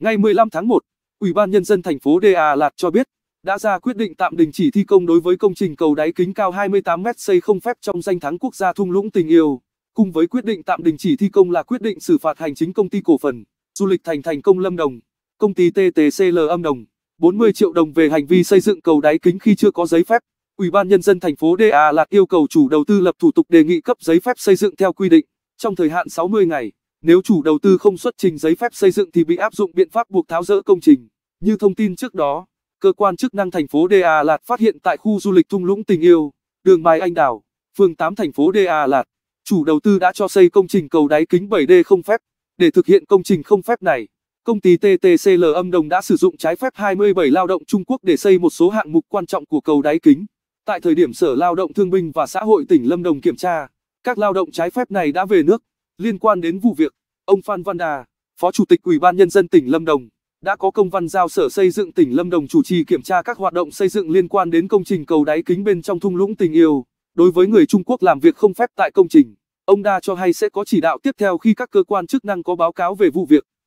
Ngày 15 tháng 1, Ủy ban Nhân dân thành phố Đà Lạt cho biết, đã ra quyết định tạm đình chỉ thi công đối với công trình cầu đáy kính cao 28m xây không phép trong danh thắng quốc gia thung lũng tình yêu. Cùng với quyết định tạm đình chỉ thi công là quyết định xử phạt hành chính công ty cổ phần, du lịch thành thành công Lâm Đồng, công ty TTCL Âm Đồng, 40 triệu đồng về hành vi xây dựng cầu đáy kính khi chưa có giấy phép. Ủy ban Nhân dân thành phố Đà Lạt yêu cầu chủ đầu tư lập thủ tục đề nghị cấp giấy phép xây dựng theo quy định, trong thời hạn 60 ngày. Nếu chủ đầu tư không xuất trình giấy phép xây dựng thì bị áp dụng biện pháp buộc tháo rỡ công trình. Như thông tin trước đó, cơ quan chức năng thành phố Đà Lạt phát hiện tại khu du lịch Thung Lũng Tình Yêu, đường Mai Anh Đào, phường 8 thành phố Đà Lạt, chủ đầu tư đã cho xây công trình cầu đáy kính 7D không phép. Để thực hiện công trình không phép này, công ty TTCL Âm Đồng đã sử dụng trái phép 27 lao động Trung Quốc để xây một số hạng mục quan trọng của cầu đáy kính. Tại thời điểm Sở Lao động Thương binh và Xã hội tỉnh Lâm Đồng kiểm tra, các lao động trái phép này đã về nước. Liên quan đến vụ việc, ông Phan Văn Đà, Phó Chủ tịch Ủy ban Nhân dân tỉnh Lâm Đồng, đã có công văn giao Sở Xây dựng tỉnh Lâm Đồng chủ trì kiểm tra các hoạt động xây dựng liên quan đến công trình cầu đáy kính bên trong thung lũng tình yêu. Đối với người Trung Quốc làm việc không phép tại công trình, ông Đa cho hay sẽ có chỉ đạo tiếp theo khi các cơ quan chức năng có báo cáo về vụ việc.